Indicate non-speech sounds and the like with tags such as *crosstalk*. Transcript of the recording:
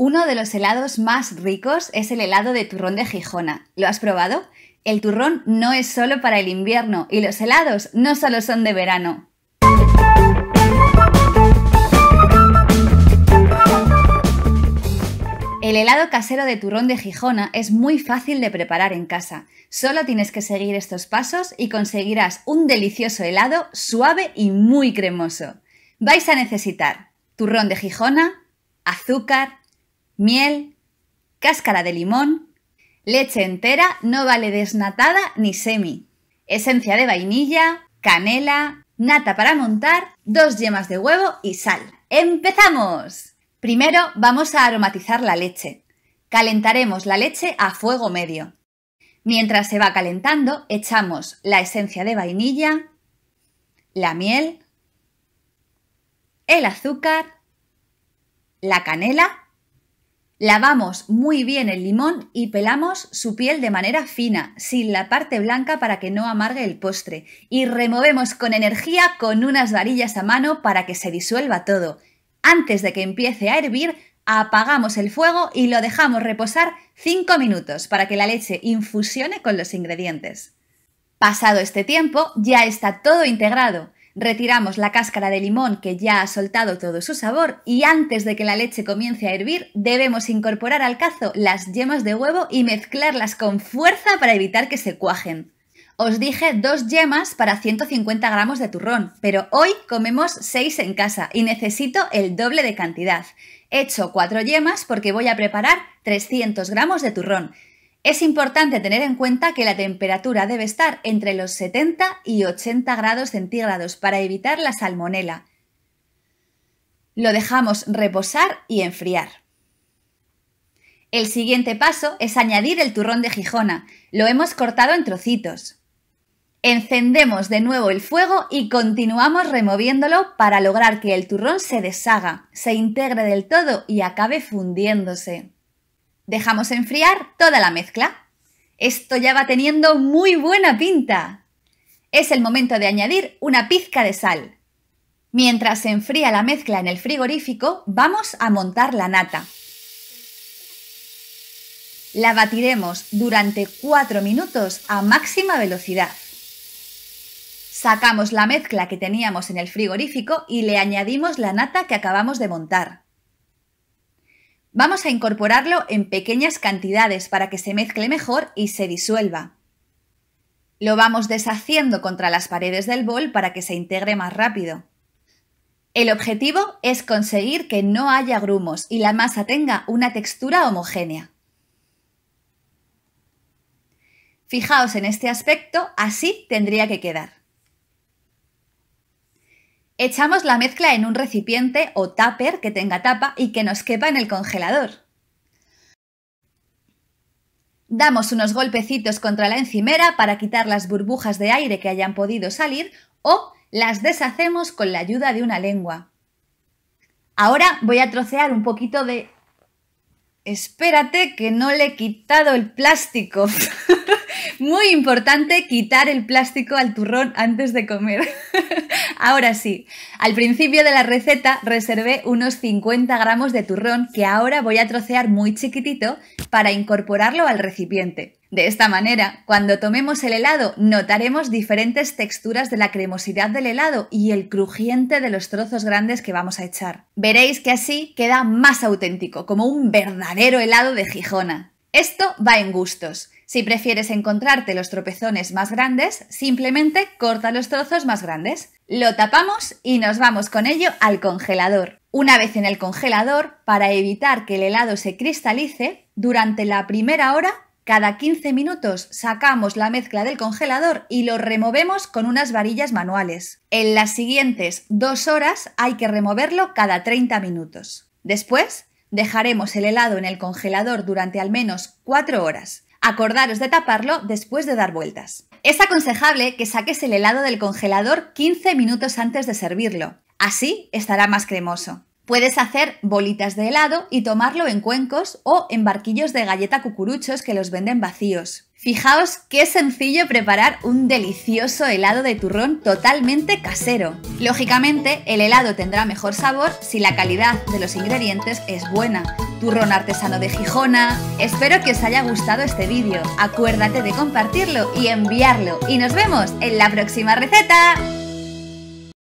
Uno de los helados más ricos es el helado de turrón de Gijona. ¿Lo has probado? El turrón no es solo para el invierno y los helados no solo son de verano. El helado casero de turrón de Gijona es muy fácil de preparar en casa. Solo tienes que seguir estos pasos y conseguirás un delicioso helado suave y muy cremoso. Vais a necesitar turrón de Gijona, azúcar, miel, cáscara de limón, leche entera, no vale desnatada ni semi, esencia de vainilla, canela, nata para montar, dos yemas de huevo y sal. ¡Empezamos! Primero vamos a aromatizar la leche. Calentaremos la leche a fuego medio. Mientras se va calentando, echamos la esencia de vainilla, la miel, el azúcar, la canela Lavamos muy bien el limón y pelamos su piel de manera fina, sin la parte blanca para que no amargue el postre, y removemos con energía con unas varillas a mano para que se disuelva todo. Antes de que empiece a hervir, apagamos el fuego y lo dejamos reposar 5 minutos para que la leche infusione con los ingredientes. Pasado este tiempo, ya está todo integrado. Retiramos la cáscara de limón que ya ha soltado todo su sabor y antes de que la leche comience a hervir debemos incorporar al cazo las yemas de huevo y mezclarlas con fuerza para evitar que se cuajen. Os dije dos yemas para 150 gramos de turrón, pero hoy comemos seis en casa y necesito el doble de cantidad. He hecho cuatro yemas porque voy a preparar 300 gramos de turrón. Es importante tener en cuenta que la temperatura debe estar entre los 70 y 80 grados centígrados para evitar la salmonela. Lo dejamos reposar y enfriar. El siguiente paso es añadir el turrón de Gijona. Lo hemos cortado en trocitos. Encendemos de nuevo el fuego y continuamos removiéndolo para lograr que el turrón se deshaga, se integre del todo y acabe fundiéndose. Dejamos enfriar toda la mezcla. Esto ya va teniendo muy buena pinta. Es el momento de añadir una pizca de sal. Mientras se enfría la mezcla en el frigorífico, vamos a montar la nata. La batiremos durante 4 minutos a máxima velocidad. Sacamos la mezcla que teníamos en el frigorífico y le añadimos la nata que acabamos de montar. Vamos a incorporarlo en pequeñas cantidades para que se mezcle mejor y se disuelva. Lo vamos deshaciendo contra las paredes del bol para que se integre más rápido. El objetivo es conseguir que no haya grumos y la masa tenga una textura homogénea. Fijaos en este aspecto, así tendría que quedar. Echamos la mezcla en un recipiente o tupper que tenga tapa y que nos quepa en el congelador. Damos unos golpecitos contra la encimera para quitar las burbujas de aire que hayan podido salir o las deshacemos con la ayuda de una lengua. Ahora voy a trocear un poquito de... Espérate que no le he quitado el plástico. *laughs* Muy importante quitar el plástico al turrón antes de comer. *laughs* ahora sí, al principio de la receta reservé unos 50 gramos de turrón que ahora voy a trocear muy chiquitito para incorporarlo al recipiente. De esta manera, cuando tomemos el helado, notaremos diferentes texturas de la cremosidad del helado y el crujiente de los trozos grandes que vamos a echar. Veréis que así queda más auténtico, como un verdadero helado de Gijona. Esto va en gustos. Si prefieres encontrarte los tropezones más grandes, simplemente corta los trozos más grandes. Lo tapamos y nos vamos con ello al congelador. Una vez en el congelador, para evitar que el helado se cristalice, durante la primera hora cada 15 minutos sacamos la mezcla del congelador y lo removemos con unas varillas manuales. En las siguientes dos horas hay que removerlo cada 30 minutos. Después, dejaremos el helado en el congelador durante al menos 4 horas acordaros de taparlo después de dar vueltas. Es aconsejable que saques el helado del congelador 15 minutos antes de servirlo. Así estará más cremoso. Puedes hacer bolitas de helado y tomarlo en cuencos o en barquillos de galleta cucuruchos que los venden vacíos. Fijaos qué sencillo preparar un delicioso helado de turrón totalmente casero. Lógicamente, el helado tendrá mejor sabor si la calidad de los ingredientes es buena. Turrón artesano de Gijona. Espero que os haya gustado este vídeo. Acuérdate de compartirlo y enviarlo. Y nos vemos en la próxima receta.